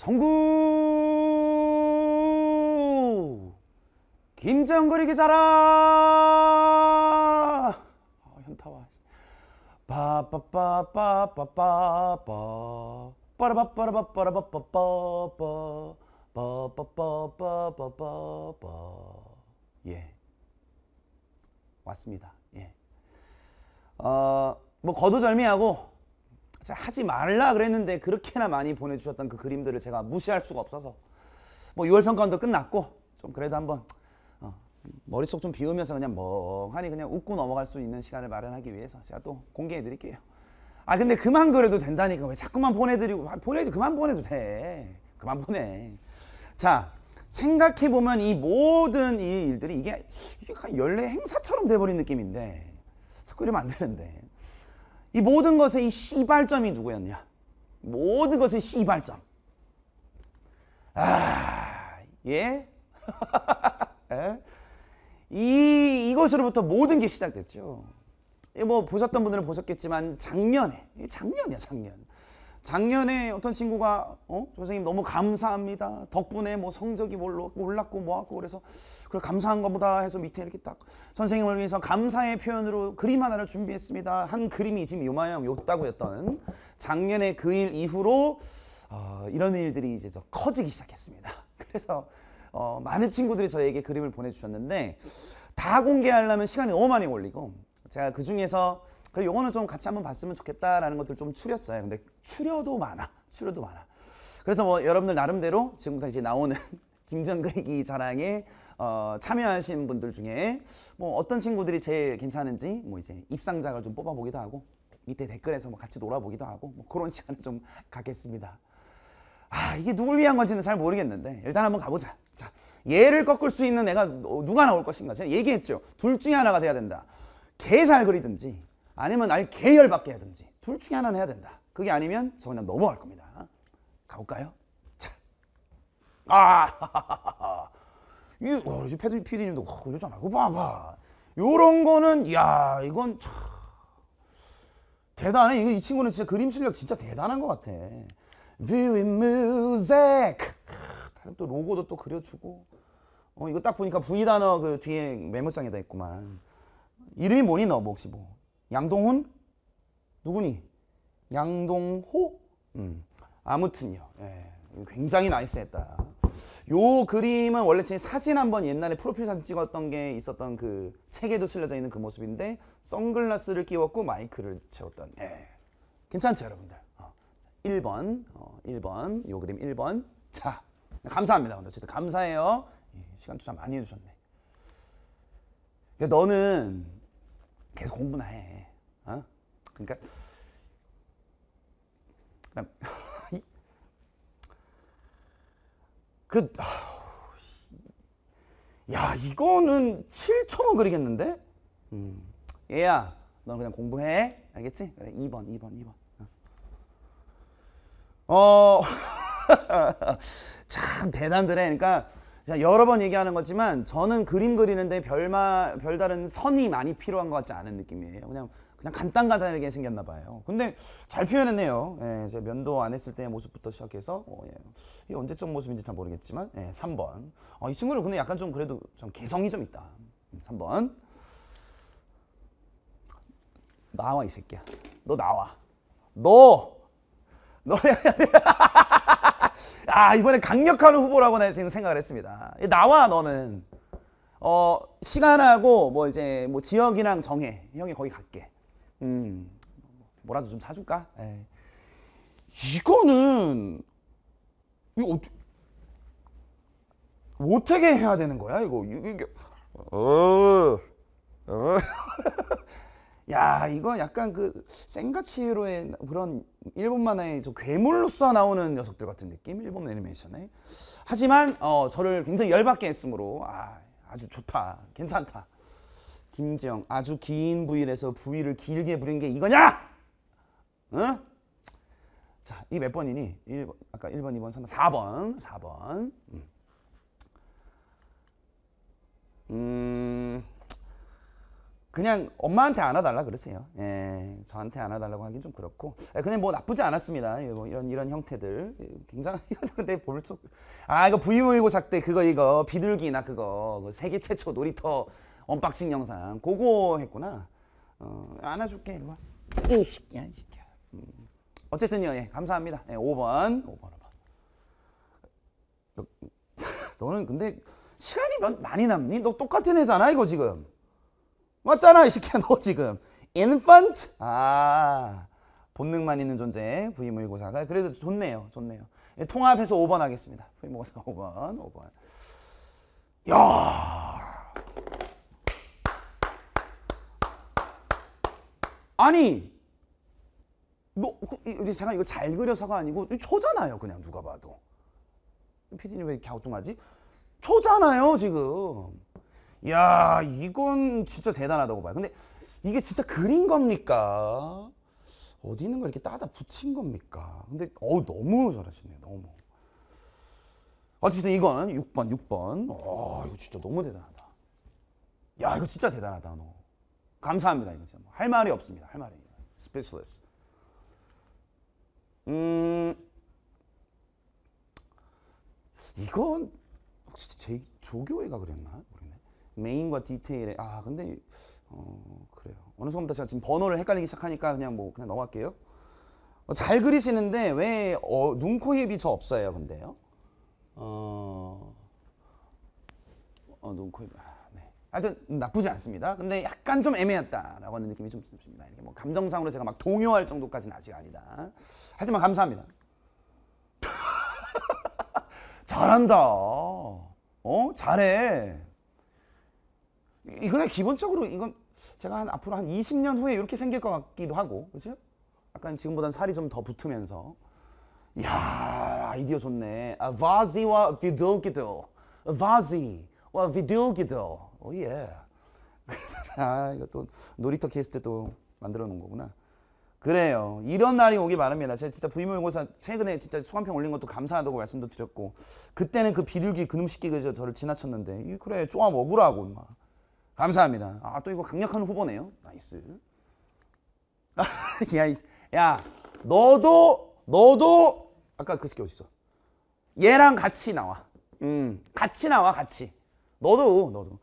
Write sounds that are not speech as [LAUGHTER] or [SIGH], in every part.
성구 김장거리기 자라 아, 현타와 빠빠빠빠빠빠빠 빠라바빠라바빠라바빠빠 빠빠빠빠빠빠 예 왔습니다 예어뭐 거두절미하고 하지 말라 그랬는데 그렇게나 많이 보내주셨던 그 그림들을 제가 무시할 수가 없어서 뭐 6월 평가원도 끝났고 좀 그래도 한번 어, 머릿속 좀 비우면서 그냥 멍하니 그냥 웃고 넘어갈 수 있는 시간을 마련하기 위해서 제가 또 공개해 드릴게요. 아 근데 그만 그래도 된다니까 왜 자꾸만 보내드리고 아, 보내도 그만 보내도 돼 그만 보내 자 생각해 보면 이 모든 이 일들이 이게 이게 연례 행사처럼 돼버린 느낌인데 자꾸 이러면 안 되는데 이 모든 것의 이 시발점이 누구였냐? 모든 것의 시발점. 아, 예? [LAUGHS] 예? 이, 이것으로부터 모든 게 시작됐죠. 예, 뭐 보셨던 분들은 보셨겠지만 작년에, 작년이야 작년. 작년에 어떤 친구가 어? 선생님 너무 감사합니다. 덕분에 뭐 성적이 올랐고 뭐하고 그래서 그래 감사한 것보다 해서 밑에 이렇게 딱 선생님을 위해서 감사의 표현으로 그림 하나를 준비했습니다. 한 그림이 지금 요마양 요따구였던 작년에 그 일 이후로 어, 이런 일들이 이제 커지기 시작했습니다. [LAUGHS] 그래서 어, 많은 친구들이 저에게 그림을 보내주셨는데 다 공개하려면 시간이 너무 많이 걸리고 제가 그 중에서 그래서 요거는 좀 같이 한번 봤으면 좋겠다라는 것들 좀 추렸어요. 근데 추려도 많아. 추려도 많아. 그래서 뭐 여러분들 나름대로 지금부터 이제 나오는 [LAUGHS] 김정글이기 자랑에 어, 참여하신 분들 중에 뭐 어떤 친구들이 제일 괜찮은지 뭐 이제 입상작을 좀 뽑아보기도 하고 밑에 댓글에서 뭐 같이 놀아보기도 하고 뭐 그런 [LAUGHS] 시간을 좀 갖겠습니다. 아 이게 누굴 위한 건지는 잘 모르겠는데 일단 한번 가보자. 자 얘를 꺾을 수 있는 애가 누가 나올 것인가 제가 얘기했죠. 둘 중에 하나가 돼야 된다. 개 잘 그리든지 아니면 알 계열받게 하든지 둘 중에 하나는 해야 된다. 그게 아니면 저 그냥 넘어갈 겁니다. 가볼까요? 자, 아, [LAUGHS] 이 어, 패드 PD님도 와, 이러잖아. 그 봐봐. 요런 거는 야 이건 대단해. 이, 이 친구는 진짜 그림 실력 진짜 대단한 것 같아. v i e w i n music. 다른 또 로고도 또 그려주고. 어 이거 딱 보니까 분 단어 그 뒤에 메모장에다 있구만. 이름이 뭐니 너 뭐 혹시 뭐? 양동훈? 누구니? 양동호? 음. 아무튼요. 예. 굉장히 나이스했다. 요 그림은 원래 제 사진 한번 옛날에 프로필 사진 찍었던 게 있었던 그 책에도 실려져 있는 그 모습인데 선글라스를 끼웠고 마이크를 채웠던 예. 괜찮죠 여러분들 어. 1번 어, 1번 요 그림 1번 자 감사합니다 근데 어쨌든 감사해요 예, 시간 투자 많이 해주셨네 너는 계속 공부나 해. 어? 그러니까 그냥 [LAUGHS] 그 야, 이거는 7천원 그리겠는데? 음. 얘야, 넌 그냥 공부해. 알겠지? 그래, 2번, 2번, 2번. 어, [LAUGHS] 참 대단들해. 그러니까 여러 번 얘기하는 거지만 저는 그림 그리는데 별말 별다른 선이 많이 필요한 것 같지 않은 느낌이에요. 그냥 그냥 간단간단하게 생겼나 봐요. 근데 잘 표현했네요. 예, 제가 면도 안 했을 때의 모습부터 시작해서 어, 예. 이언제쯤 모습인지 잘 모르겠지만 예, 3번. 어, 이친구는 근데 약간 좀 그래도 좀 개성이 좀 있다. 3번. 음, 나와 이 새끼야. 너 나와. 너. [LAUGHS] 너야 돼. 아 이번에 강력한 후보라고 나는 생각을 했습니다. 나와 너는 어 시간하고 뭐 이제 뭐 지역이랑 정해 형이 거기 갈게. 음 뭐라도 좀 사줄까? 에이. 예. 이거는 이거 어떻게 어떻게 해야 되는 거야 이거 이게 어, 어. [LAUGHS] 야 이건 약간 그 생가치로의 그런 일본 만화의 저 괴물로서 나오는 녀석들 같은 느낌 일본 애니메이션에 하지만 어, 저를 굉장히 열받게 했으므로 아, 아주 좋다 괜찮다 김지영 아주 긴 부위에서 부위를 길게 부린 게 이거냐 응? 자이 몇 번이니 1번, 아까 1번 2번 3번 4번 4번 음. 음. 그냥 엄마한테 안아달라 그러세요. 예, 저한테 안아달라고 하긴 좀 그렇고. 예, 근데 뭐 나쁘지 않았습니다. 예, 뭐 이런 이런 형태들 예, 굉장히 [LAUGHS] 내 볼속. 아 이거 부이모이고 작대 그거 이거 비둘기나 그거 그 세계 최초 놀이터 언박싱 영상 그거 했구나. 어, 안아줄게 일로 와. 이 새끼야 이 새끼야. 음. 어쨌든요 예, 감사합니다. 예, 5번 5번 5번. 너, 음, [LAUGHS] 너는 근데 시간이 많이 남니? 너 똑같은 애잖아 이거 지금. 맞잖아 이 새끼야 너 지금 infant 아 본능만 있는 존재 부의모의고사가 그래도 좋네요 좋네요 예, 통합해서 5번 하겠습니다 부의모의고사 5번 5번 야 아니 너제가 그, 이거 잘 그려서가 아니고 초잖아요 그냥 누가 봐도 피디님 왜 이렇게 갸뚱하지 초잖아요 지금 야 이건 진짜 대단하다고 봐요. 근데 이게 진짜 그린 겁니까? 어디 있는 걸 이렇게 따다 붙인 겁니까? 근데 어 너무 잘하시네요. 너무. 어쨌든 이건 6번, 6번. 어, 이거 진짜 너무 대단하다. 야, 이거 진짜 대단하다, 너. 감사합니다, 이거 진짜. 할 말이 없습니다. 할 말이. 스페셜리스트. 음. 이건 혹시 제 조교회가 그랬나? 메인과 디테일에 아 근데 어 그래요 어느 순간부터 제가 지금 번호를 헷갈리기 시작하니까 그냥 뭐 그냥 넘어갈게요 어, 잘 그리시는데 왜 어, 눈코입이 저 없어요 근데요 어, 어 눈코입 아, 네. 하여튼 나쁘지 않습니다 근데 약간 좀 애매했다라고 하는 느낌이 좀 듭니다 이렇게 뭐 감정상으로 제가 막 동요할 정도까지는 아직 아니다 하지만 감사합니다 [LAUGHS] 잘한다 어 잘해 이거는 기본적으로 이건 제가 한 앞으로 한 20년 후에 이렇게 생길 것 같기도 하고 그죠? 약간 지금보다는 살이 좀 더 붙으면서 야 아이디어 좋네 아, 바지와 비둘기도 바지와 비둘기도 오예 [LAUGHS] 아 이거 또 놀이터 캐스트 또 만들어 놓은 거구나 그래요 이런 날이 오길 바랍니다 제가 진짜 부임용고사 최근에 진짜 수강평 올린 것도 감사하다고 말씀도 드렸고 그때는 그 비둘기 그놈 시끼가 저를 지나쳤는데 그래 쪼아 먹으고막 감사합니다. 아, 또 이거 강력한 후보네요. 나이스. [LAUGHS] 야, 야, 너도, 너도, 아까 그 새끼 어딨어? 얘랑 같이 나와. 음, 같이 나와, 같이. 너도, 너도.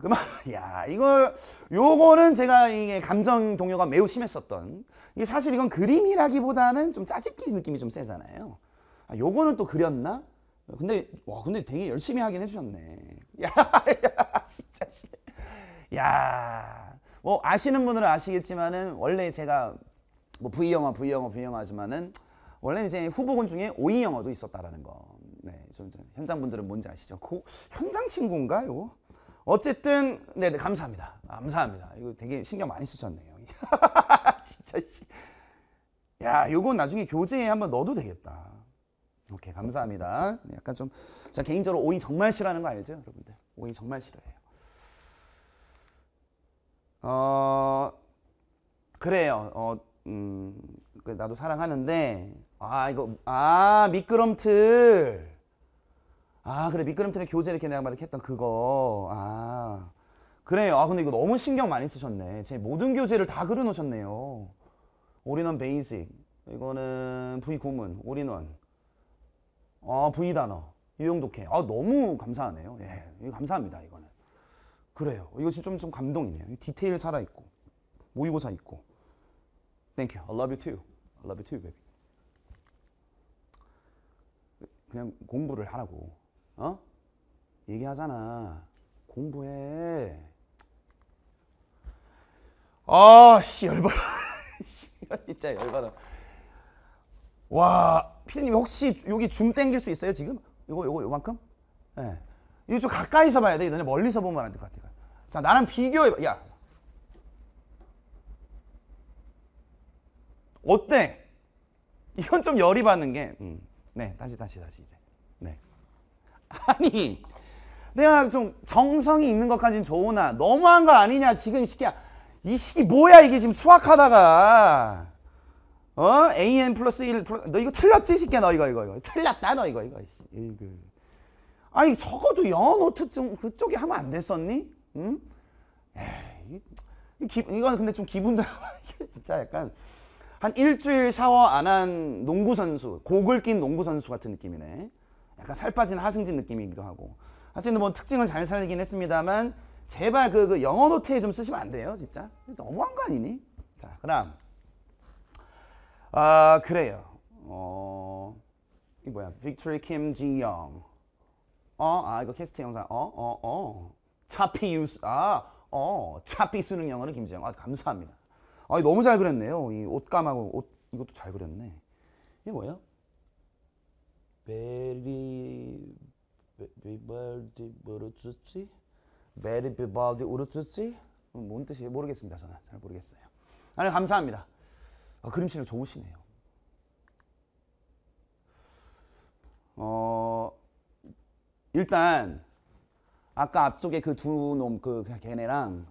그만, [LAUGHS] 야, 이걸, 요거는 제가 이게 감정 동요가 매우 심했었던. 이게 사실 이건 그림이라기보다는 좀 짜집기 느낌이 좀 세잖아요. 아, 요거는 또 그렸나? 근데, 와, 근데 되게 열심히 하긴 해주셨네. [LAUGHS] 야, 야. 진짜 씨. 야, 뭐 아시는 분들은 아시겠지만은 원래 제가 뭐 V 영어, V 영어, V 영어 지만은 원래는 제 후보군 중에 오이 e 영어도 있었다라는 거. 네, 좀 현장 분들은 뭔지 아시죠? 고, 현장 친구인가 요 어쨌든 네, 네 감사합니다. 아, 감사합니다. 이거 되게 신경 많이 쓰셨네요. [LAUGHS] 진짜 씨. 야, 요건 나중에 교재에 한번 넣어도 되겠다. 오케이, 감사합니다. 네, 약간 좀, 자, 개인적으로 오이 e 정말 싫어하는 거 알죠, 여러분들? 오이 e 정말 싫어해요. 어 그래요. 어 음, 그 나도 사랑하는데 아 이거 아 미끄럼틀 아 그래 미끄럼틀에 교재 이렇게 내가 막이 했던 그거 아 그래요. 아 근데 이거 너무 신경 많이 쓰셨네. 제 모든 교재를 다 그려놓으셨네요. 올인원 베이직 이거는 V 구문 올인원 아 어, V 단어 유용 독해 아 너무 감사하네요. 예 감사합니다 이거는. 그래요. 이거 진 좀, 좀 감동이네요. 디테일 살아있고, 모의고사 있고. Thank you. I love you too. I love you too, baby. 그냥 공부를 하라고. 어? 얘기하잖아. 공부해. 아, 씨, 열받아. [LAUGHS] 진짜 열받아. 와, 피디님 혹시 여기 줌 땡길 수 있어요, 지금? 이거, 이거, 요만큼? 예. 네. 이거 좀 가까이서 봐야 돼. 너네 멀리서 보면 안 될 것 같아. 자, 나는 비교해봐. 야. 어때? 이건 좀 열이 받는 게, 음. 네, 다시, 다시, 다시 이제. 네. [LAUGHS] 아니, 내가 좀 정성이 있는 것까진 좋으나, 너무한 거 아니냐, 지금 시기야. 이 시기 뭐야, 이게 지금 수학하다가. 어? AN 플러스 1, 너 이거 틀렸지, 시끼야, 너 이거, 이거, 이거. 틀렸다, 너 이거, 이거. 이거. 그. 아니, 적어도 영어 노트 좀 그쪽에 하면 안 됐었니? 음? 에이, 기, 이건 근데 좀 기분 들어. [LAUGHS] 진짜 약간 한 일주일 샤워 안 한 농구 선수, 곡을 낀 농구 선수 같은 느낌이네. 약간 살 빠진 하승진 느낌이기도 하고. 하여튼 뭐 특징을 잘 살리긴 했습니다만 제발 그, 그 영어 노트에 좀 쓰시면 안 돼요, 진짜. 너무한 거 아니니? 자, 그다 아, 그래요. 어. 이 뭐야? 빅토리 킴 지영. 어, 아 이거 캐스트 영상. 어, 어, 어. 차피 유스 아어 차피 쓰는 영어는 김재영아 감사합니다 아 너무 잘 그렸네요 이 옷감하고 옷 이것도 잘 그렸네 이게 뭐예 베리 비발디 모르츠지 베리 비발디 우르츠지 음, 뭔 뜻이에요? 모르겠습니다 저는 잘 모르겠어요 아니 네, 감사합니다 아, 그림 실력 좋으시네요 어 일단 아까 앞쪽에 그 두 놈, 그 걔네랑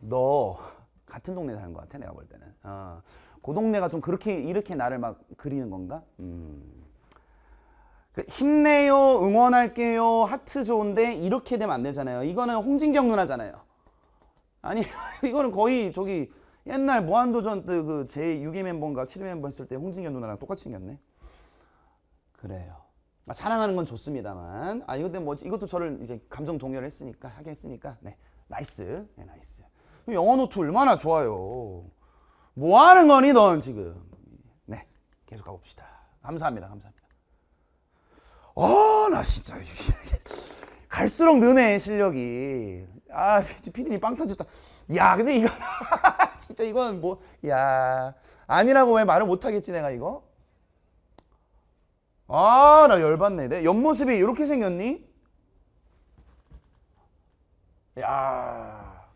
너 같은 동네 사는 것 같아 내가 볼 때는. 어. 그 동네가 좀 그렇게 이렇게 나를 막 그리는 건가? 음. 그 힘내요, 응원할게요, 하트 좋은데 이렇게 되면 안 되잖아요. 이거는 홍진경 누나잖아요. 아니 [LAUGHS] 이거는 거의 저기 옛날 무한도전 때그 제6의 멤버인가 7의 멤버 했을 때 홍진경 누나랑 똑같이 생겼네. 그래요. 아, 사랑하는 건 좋습니다만 아 이것도 뭐 이것도 저를 이제 감정 동요를 했으니까 하게 했으니까 네 나이스 네 나이스 영어 노트 얼마나 좋아요 뭐 하는 거니 넌 지금 네 계속 가봅시다 감사합니다 감사합니다 아 나 진짜 [LAUGHS] 갈수록 느네 실력이 아 피디님 빵 터졌다 야 근데 이거 [LAUGHS] 진짜 이건 뭐야 아니라고 왜 말을 못하겠지 내가 이거 아, 나 열받네. 내 옆모습이 이렇게 생겼니? 야.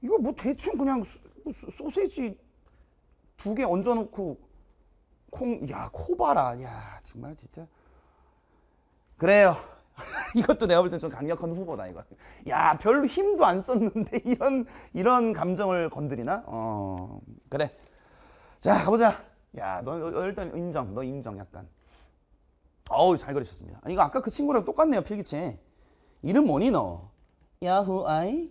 이거 뭐 대충 그냥 소, 뭐 소세지 두 개 얹어 놓고 콩, 야, 코바라. 야, 정말 진짜. 그래요. [LAUGHS] 이것도 내가 볼땐좀 강력한 후보다 이거. 야, 별로 힘도 안 썼는데 [LAUGHS] 이런 이런 감정을 건드리나? 어. 그래. 자, 가보자. 야, 너 일단 인정, 너 인정 약간. 어우, 잘 그리셨습니다. 이거 아까 그 친구랑 똑같네요, 필기체. 이름 뭐니 너? 야후 아이?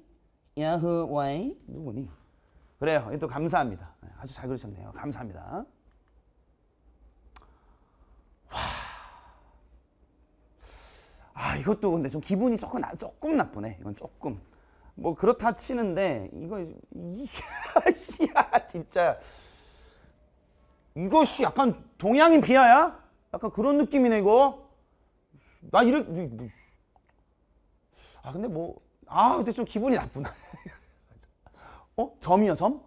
야후 와이? 누구니? 그래요. 또 감사합니다. 네, 아주 잘 그리셨네요. 감사합니다. 와. 아, 이것도 근데 좀 기분이 조금, 나, 조금 나쁘네. 이건 조금. 뭐 그렇다 치는데 이거 [LAUGHS] 이야 진짜 이것이 약간 동양인 비하야? 약간 그런 느낌이네 이거. 나 이래 뭐. 아 근데 뭐아 근데 좀 기분이 나쁘다. [LAUGHS] 어? 점이야 점?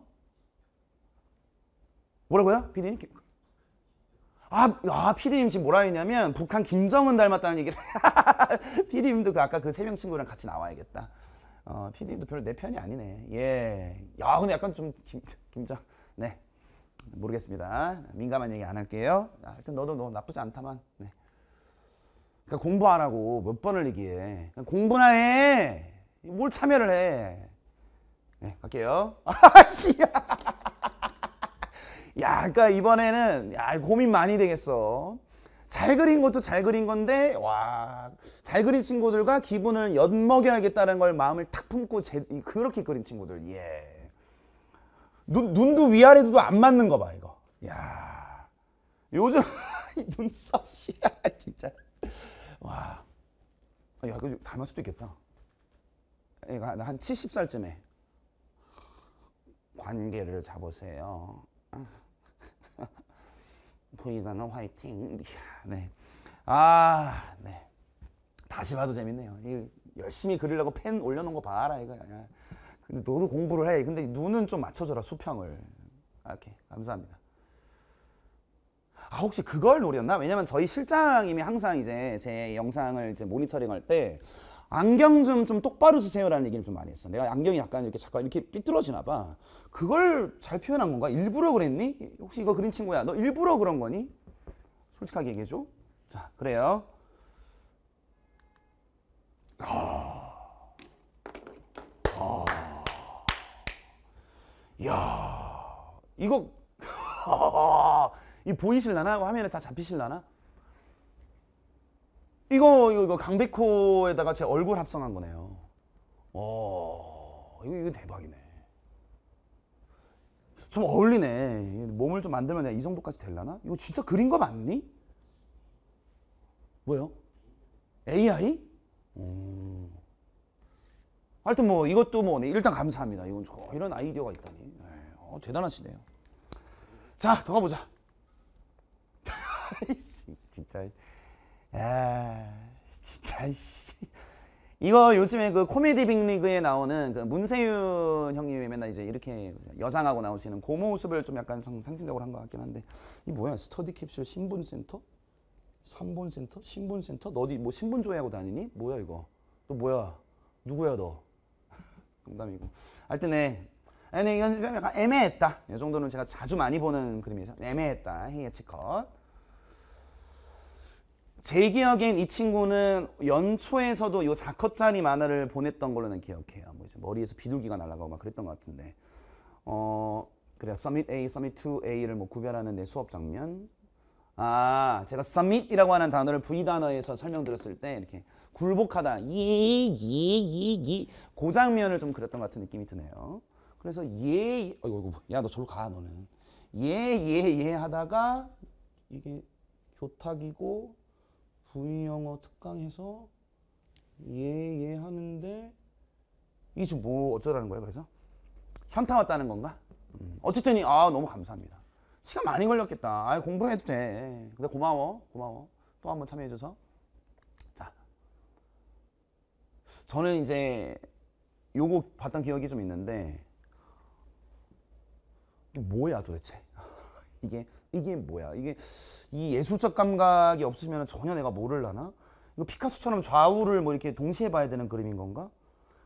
뭐라고요? 피디님? 아, 아 피디님 지금 뭐라 했냐면 북한 김정은 닮았다는 얘기를 [LAUGHS] 피디님도 그 아까 그 세 명 친구랑 같이 나와야겠다. 어, 피디님도 별로 내 편이 아니네. 예. 야, 근데 약간 좀 김, 김정, 네. 모르겠습니다. 민감한 얘기 안 할게요. 아, 하여튼 너도 너 나쁘지 않다만. 네. 그러니까 공부하라고 몇 번을 얘기해. 공부나 해. 뭘 참여를 해. 네, 갈게요. [LAUGHS] 아씨. [LAUGHS] 야, 그러니까 이번에는 야, 고민 많이 되겠어. 잘 그린 것도 잘 그린 건데 와, 잘 그린 친구들과 기분을 엿먹여야겠다는 걸 마음을 탁 품고 제, 그렇게 그린 친구들. 예. 눈, 눈도 위아래도 안 맞는 거 봐, 이거. 야 요즘, [LAUGHS] 눈썹, 씨 아, 진짜. 와. 아, 야, 이거 닮을 수도 있겠다. 얘가 한 70살쯤에. 관계를 잡으세요. [LAUGHS] 보이다는 화이팅. 네. 아, 네. 다시 봐도 재밌네요. 열심히 그리려고 펜 올려놓은 거 봐라, 이거. 근데 너도 공부를 해. 근데 눈은 좀 맞춰줘라 수평을. 오케이 감사합니다. 아 혹시 그걸 노렸나? 왜냐면 저희 실장님이 항상 이제 제 영상을 이제 모니터링할 때 안경 좀 좀 똑바로 쓰세요라는 얘기를 좀 많이 했어. 내가 안경이 약간 이렇게 잠깐 이렇게 삐뚤어지나 봐. 그걸 잘 표현한 건가? 일부러 그랬니? 혹시 이거 그린 친구야? 너 일부러 그런 거니? 솔직하게 얘기해 줘. 자, 그래요. 아. 야 이거 [LAUGHS] 이 보이실라나? 화면에 다 잡히실라나? 이거, 이거, 이거 강백호에다가 제 얼굴 합성한 거네요. 어, 이거, 이거 대박이네. 좀 어울리네. 몸을 좀 만들면 내가 이 정도까지 될라나? 이거 진짜 그린 거 맞니? 뭐요? AI? 음. 하여튼 뭐 이것도 뭐 네, 일단 감사합니다. 이건 이런 아이디어가 있다니 네. 어, 대단하시네요. 자, 더 가보자. [LAUGHS] 씨, 진짜, 아, 진짜 씨. 이거 요즘에 그 코미디 빅리그에 나오는 그 문세윤 형님이 맨날 이제 이렇게 여장하고 나오시는 고모 모습을 좀 약간 상징적으로 한 것 같긴 한데 이 뭐야 스터디 캡슐 신분센터? 삼본센터? 신분센터? 너 어디 뭐 신분 조회하고 다니니? 뭐야 이거? 너 뭐야? 누구야 너? 농담이고. 하여튼 네. 이건 좀 약간 애매했다. 이 정도는 제가 자주 많이 보는 그림이죠. 애매했다. 헤이치컷. 제 기억엔 이 친구는 연초에서도 요 4컷짜리 만화를 보냈던 걸로는 기억해요. 뭐 이제 머리에서 비둘기가 날아가고 막 그랬던 것 같은데. 어, 그래 서밋 A, 서밋 2A를 뭐 구별하는 내 수업 장면, 아, 제가 submit이라고 하는 단어를 V 단어에서 설명드렸을 때 이렇게 굴복하다, 예예예예 그 장면을 좀 그렸던 같은 느낌이 드네요. 그래서 예, 어이구, 야너 저로 가 너는 예예예 예, 예 하다가 이게 교탁이고 V 영어 특강해서 예예 예 하는데 이게 지금 뭐 어쩌라는 거예 그래서 현타 왔다는 건가? 음. 어쨌든 아 너무 감사합니다. 시간 많이 걸렸겠다. 아 공부 해도 돼. 근데 고마워. 고마워. 또 한 번 참여해줘서. 자. 저는 이제 요거 봤던 기억이 좀 있는데, 뭐야 도대체? [LAUGHS] 이게, 이게 뭐야? 이게, 이 예술적 감각이 없으면 전혀 내가 모를라나? 이거 피카소처럼 좌우를 뭐 이렇게 동시에 봐야 되는 그림인 건가?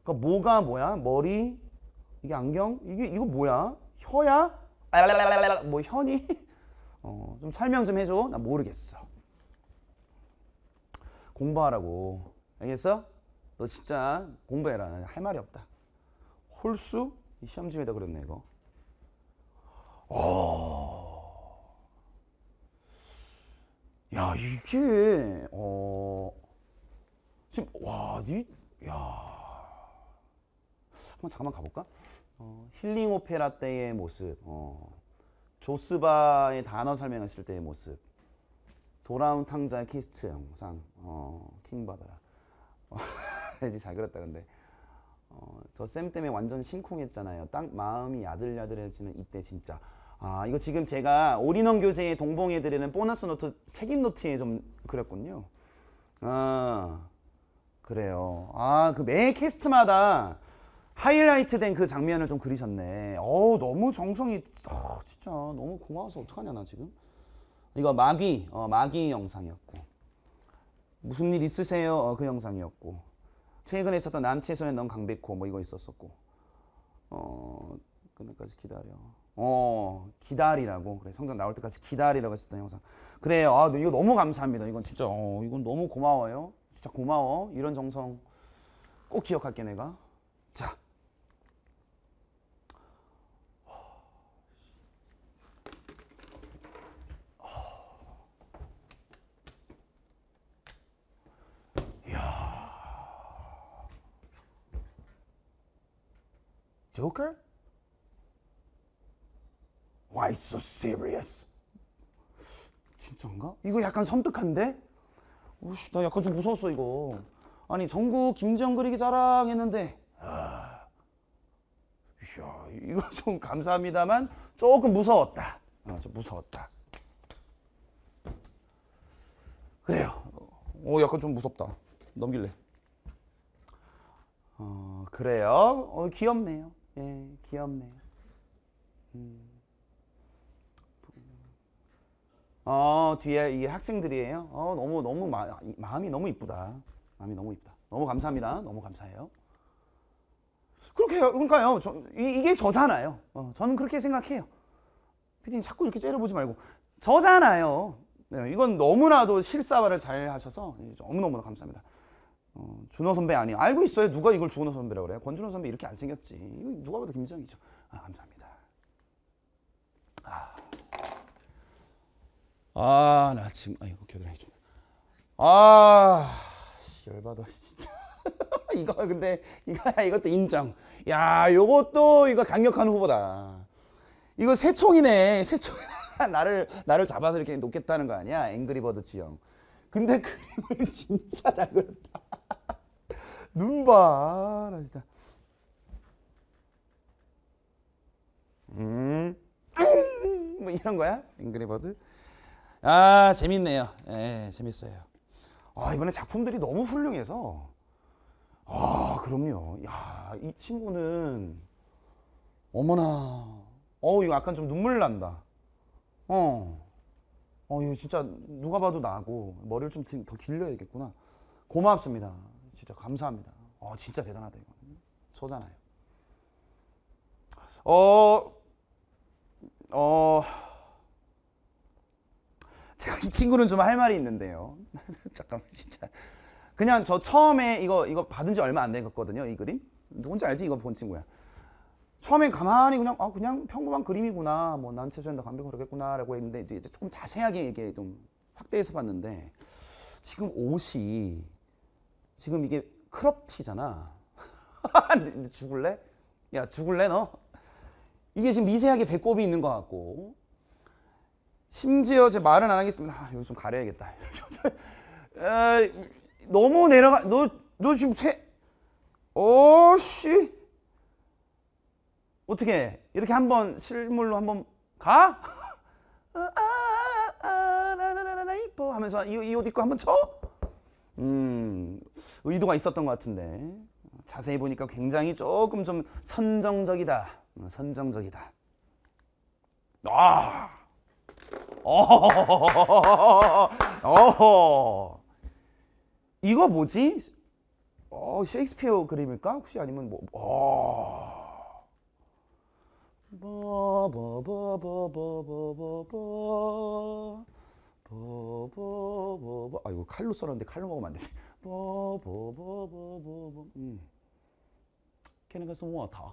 그러니까 뭐가 뭐야? 머리, 이게 안경? 이게, 이거 뭐야? 혀야? 뭐 현이 [LAUGHS] 어, 좀 설명 좀 해줘. 나 모르겠어. 공부하라고. 알겠어? 너 진짜 공부해라. 할 말이 없다. 홀수? 시험지에다 그렸네 이거. 어. 야 이게 어. 지금 와니야 한번 잠깐만 가볼까? 어, 힐링 오페라 때의 모습, 어, 조스바의 단어 설명하실 때의 모습, 돌아온 탕자의 키스트 영상, 어, 킹바더라 어, [LAUGHS] 이제 잘 그렸다 근데. 어, 저쌤 때문에 완전 심쿵했잖아요. 딱 마음이 야들야들해지는 이때 진짜. 아 이거 지금 제가 올인원 교재에 동봉해드리는 보너스 노트 책임 노트에 좀 그렸군요. 아 그래요. 아 그 매 캐스트마다 하이라이트된 그 장면을 좀 그리셨네. 어우 너무 정성이 아, 진짜 너무 고마워서 어떡하냐 나 지금. 이거 마귀 어, 마귀 영상이었고 무슨 일 있으세요 어, 그 영상이었고 최근에 있었던 난채소년 넌 강백호 뭐 이거 있었었고 어 끝까지 기다려. 어 기다리라고 그래 성장 나올 때까지 기다리라고 했었던 영상 그래요 아 이거 너무 감사합니다 이건 진짜 어 이건 너무 고마워요 진짜 고마워 이런 정성 꼭 기억할게 내가 자 Joker? Why so serious? 진짜인가? 이거 약간 섬뜩한데? 오씨, 나 약간 좀 무서웠어 이거. 아니 전국 김지영 그리기 자랑했는데. 아, 야 이거 좀 감사합니다만 조금 무서웠다. 어, 좀 무서웠다. 그래요. 어, 약간 좀 무섭다. 넘길래. 어, 그래요. 어, 귀엽네요. 예, 귀엽네요. 음. 어, 뒤에 이 학생들이에요. 어, 너무 너무 마, 마음이 너무 이쁘다. 마음이 너무 이쁘다. 너무 감사합니다. 너무 감사해요. 그렇게 그러니까요. 저, 이, 게 저잖아요. 어, 저는 그렇게 생각해요. 피디님 자꾸 이렇게 째려보지 말고 저잖아요. 네, 이건 너무나도 실사화를 잘 하셔서 너무너무 감사합니다. 어, 준호 선배 아니야. 알고 있어요. 누가 이걸 준호 선배라고 그래요? 권준호 선배 이렇게 안 생겼지. 누가 봐도 김정이죠. 아, 감사합니다. 아, 아, 나 지금 아이고 겨드랑이 좀. 아, 씨, 열받아 진짜. [LAUGHS] 이거 근데 이거 이것도 인정. 야, 요것도 이거 강력한 후보다. 이거 새총이네. 새총 [LAUGHS] 나를 나를 잡아서 이렇게 놓겠다는 거 아니야? 앵그리버드 지형. 근데 그림을 [LAUGHS] 진짜 잘 그렸다. 눈 봐. 나 진짜. 음. 음. 뭐 이런 거야? 잉그리버드. 아, 재밌네요. 예, 재밌어요. 아, 이번에 작품들이 너무 훌륭해서 아, 그럼요. 야, 이 친구는 어머나. 어, 이거 약간 좀 눈물 난다. 어. 어, 이거 진짜 누가 봐도 나고 머리를 좀 더길러야겠구나 고맙습니다. 진짜 감사합니다. 어, 진짜 대단하다 이거. 저잖아요. 어, 어, 제가 이 친구는 좀 할 말이 있는데요. [LAUGHS] 잠깐만 진짜. 그냥 저 처음에 이거 이거 받은 지 얼마 안 됐거든요. 이 그림. 누군지 알지? 이거 본 친구야. 처음엔 가만히 그냥 아 그냥 평범한 그림이구나 뭐 난 최소한다 감병 그러겠구나라고 했는데 이제 조금 자세하게 이게 좀 확대해서 봤는데 지금 옷이 지금 이게 크롭티잖아 [LAUGHS] 죽을래 야 죽을래 너 이게 지금 미세하게 배꼽이 있는 것 같고 심지어 제 말은 안 하겠습니다 아, 여기 좀 가려야겠다 에, [LAUGHS] 아, 너무 내려가 너 너 지금 새 어씨 어떻게 이렇게 한번 실물로 한번 가? 하면서 이옷 입고 한번 쳐? 음, 의도가 있었던 것 같은데 자세히 보니까 굉장히 조금 좀 선정적이다. 음, 선정적이다. 아, 어어 [LAUGHS] 이거 뭐지? 어, 셰익스피어 그림일까? 혹시 아니면 뭐? 어. 버버버버버버버버 버버버버 아 이거 칼로 써놨는데 칼로 먹으면 안 되지 버버버버버버 음 Can I get some water?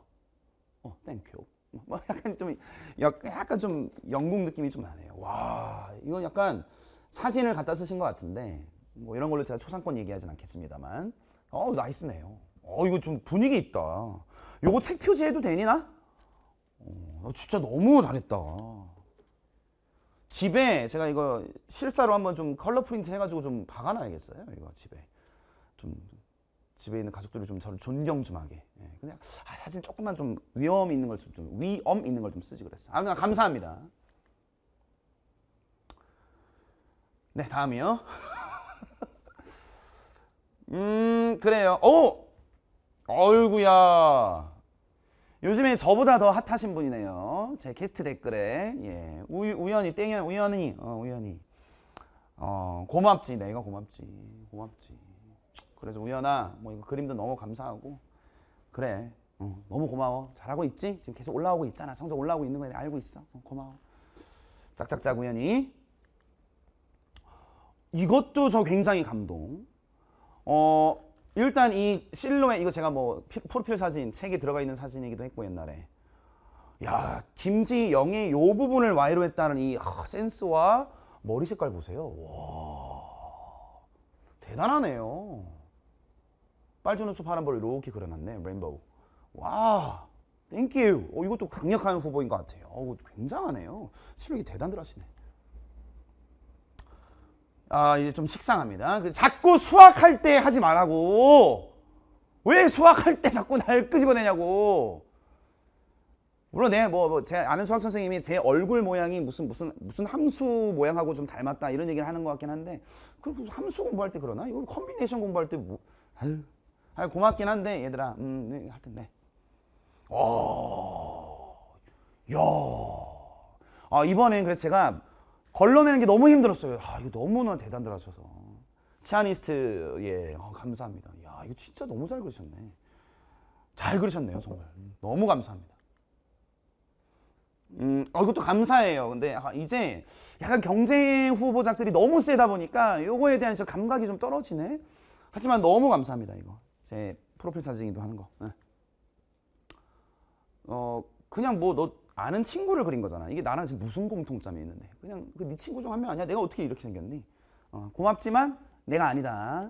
어, thank you. 막 약간 좀 약간 좀 영국 느낌이 좀 나네요. 와 이건 약간 사진을 갖다 쓰신 것 같은데 뭐 이런 걸로 제가 초상권 얘기하진 않겠습니다만 어 나이스네요. 어 이거 좀 분위기 있다. 아, 진짜 너무 잘했다. 집에 제가 이거 실사로 한번 좀 컬러 프린트 해가지고 좀 박아놔야겠어요. 이거 집에 좀 집에 있는 가족들이 좀 저를 존경 좀 하게. 예, 그냥 아, 사진 조금만 좀위엄 있는 걸 좀 위엄 있는 걸 좀 쓰지 그랬어. 아, 그냥 감사합니다. 네, 다음이요. [LAUGHS] 음, 그래요. 오, 어이구야. 요즘에 저보다 더 핫하신 분이네요. 제 게스트 댓글에 예. 우, 우연히 땡연 우연히 어, 우연히 어, 고맙지 내가 고맙지 고맙지. 그래서 우연아 뭐 이거 그림도 너무 감사하고 그래 어, 너무 고마워 잘하고 있지 지금 계속 올라오고 있잖아 성적 올라오고 있는 거 알고 있어 어, 고마워 짝짝짝 우연히 이것도 저 굉장히 감동. 어, 일단 이 실루엣 이거 제가 뭐 피, 프로필 사진 책에 들어가 있는 사진이기도 했고 옛날에 야김지영의요 부분을 와이로 했다는 이 하, 센스와 머리 색깔 보세요 와 대단하네요 빨주는 숲 파란볼 이렇게 그려놨네 레인보우 와 땡큐 어, 이것도 강력한 후보인 것 같아요 어, 굉장하네요 실력이 대단들 하시네 아 이제 좀 식상합니다. 그 자꾸 수학할 때 하지 말라고. 왜 수학할 때 자꾸 날 끄집어내냐고. 물론 내뭐제 뭐, 뭐 아는 수학 선생님이 제 얼굴 모양이 무슨 무슨 무슨 함수 모양하고 좀 닮았다 이런 얘기를 하는 것 같긴 한데 그 함수 공부할 때 그러나 이거 컴비네이션 공부할 때뭐아 고맙긴 한데 얘들아 음할 네, 텐데 어야 아, 이번엔 그래서 제가 걸러내는 게 너무 힘들었어요. 아, 이거 너무나 대단들 하셔서. 치아니스트, 예, 어, 감사합니다. 야, 이거 진짜 너무 잘 그리셨네. 잘 그리셨네요, 정말. 너무 감사합니다. 음, 어, 이것도 감사해요. 근데 아, 이제 약간 경쟁 후보작들이 너무 세다 보니까 요거에 대한 저 감각이 좀 떨어지네. 하지만 너무 감사합니다, 이거. 제 프로필 사진이기도 하는 거. 네. 어, 그냥 뭐너 아는 친구를 그린 거잖아. 이게 나랑 지금 무슨 공통점이 있는데? 그냥 그 네 친구 중 한 명 아니야? 내가 어떻게 이렇게 생겼니? 어, 고맙지만 내가 아니다.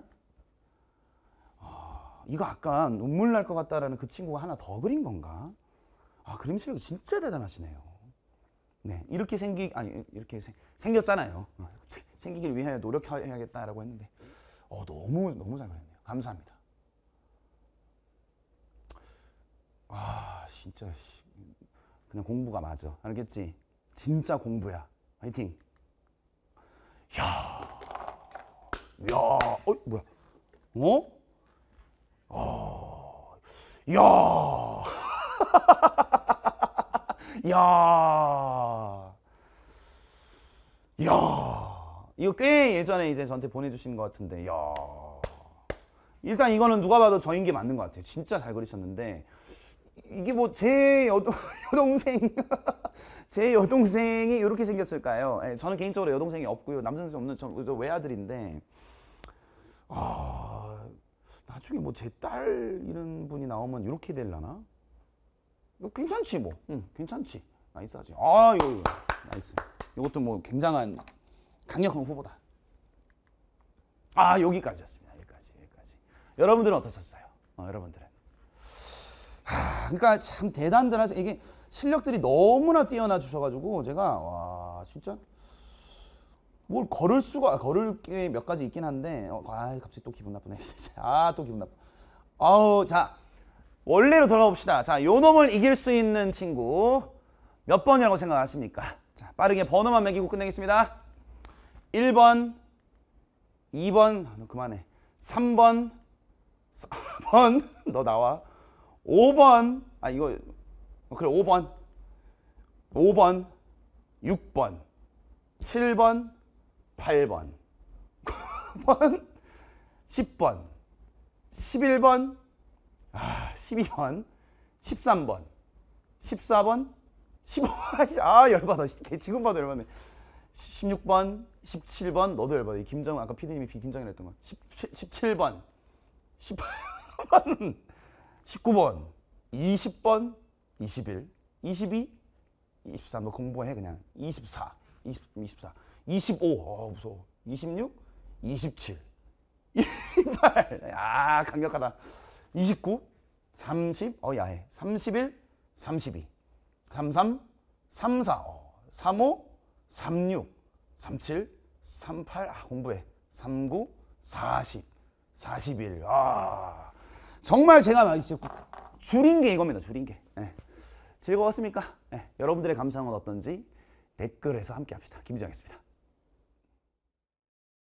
어, 이거 아까 눈물 날 것 같다라는 그 친구가 하나 더 그린 건가? 아 그림 실력 진짜 대단하시네요. 네 이렇게 생기 아니 이렇게 생, 생겼잖아요. 어, [LAUGHS] 생기길 위하여 노력해야겠다라고 했는데 어, 너무 너무 잘 그렸네요. 감사합니다. 아 진짜. 그냥 공부가 맞아. 알겠지? 진짜 공부야. 화이팅. 야, 야, 어 뭐야? 어? 어, 야, [LAUGHS] 야, 야. 이거 꽤 예전에 이제 저한테 보내주신 것 같은데, 야. 일단 이거는 누가 봐도 저인 게 맞는 것 같아요. 진짜 잘 그리셨는데 이게 뭐 제 여동, [LAUGHS] 생제 여동생이 이렇게 생겼을까요? 예, 저는 개인적으로 여동생이 없고요 남동생 없는 저, 저 외아들인데 아 나중에 뭐 제 딸 이런 분이 나오면 이렇게 될라나? 뭐 괜찮지 뭐, 응, 괜찮지 나이스하지. 아 이거, 이거 나이스. 이것도 뭐 굉장한 강력한 후보다. 아 여기까지였습니다. 여기까지 여기까지. 여러분들은 어떠셨어요? 어, 여러분들은. 하, 그러니까 참 대단들한 이게 실력들이 너무나 뛰어나 주셔가지고 제가 와 진짜 뭘 걸을 수가 걸을 게몇 가지 있긴 한데 어, 아 갑자기 또 기분 나쁘네 [LAUGHS] 아 또 기분 나빠 아우 자 원래로 돌아가 봅시다 자 요놈을 이길 수 있는 친구 몇 번이라고 생각하십니까 자 빠르게 번호만 매기고 끝내겠습니다 1번 2번 아, 너 그만해 3번 4번 [LAUGHS] 너 나와 5번. 아, 이거. 그래, 5번. 5번. 6번. 7번. 8번. 9번. 10번. 11번. 아, 12번. 13번. 14번. 15번. 아, 열받아. 지금 봐도 열받네. 16번, 17번 너도 열받아. 김정 아까 피디님이 김정이라 던 거. 17, 17번, 18번. 19번, 20번, 21, 22, 23. 너 공부해 그냥. 24, 20, 24, 25. 어 무서워. 26, 27, 28. 아 강력하다. 29, 30. 어 야해. 31, 32, 33, 34, 어, 35, 36, 37, 38. 아 공부해. 39, 40, 41. 아. 정말 제가 많이 줄인 게 이겁니다. 줄인 게. 네. 즐거웠습니까? 네. 여러분들의 감상은 어떤지 댓글에서 함께 합시다. 김지영이었습니다.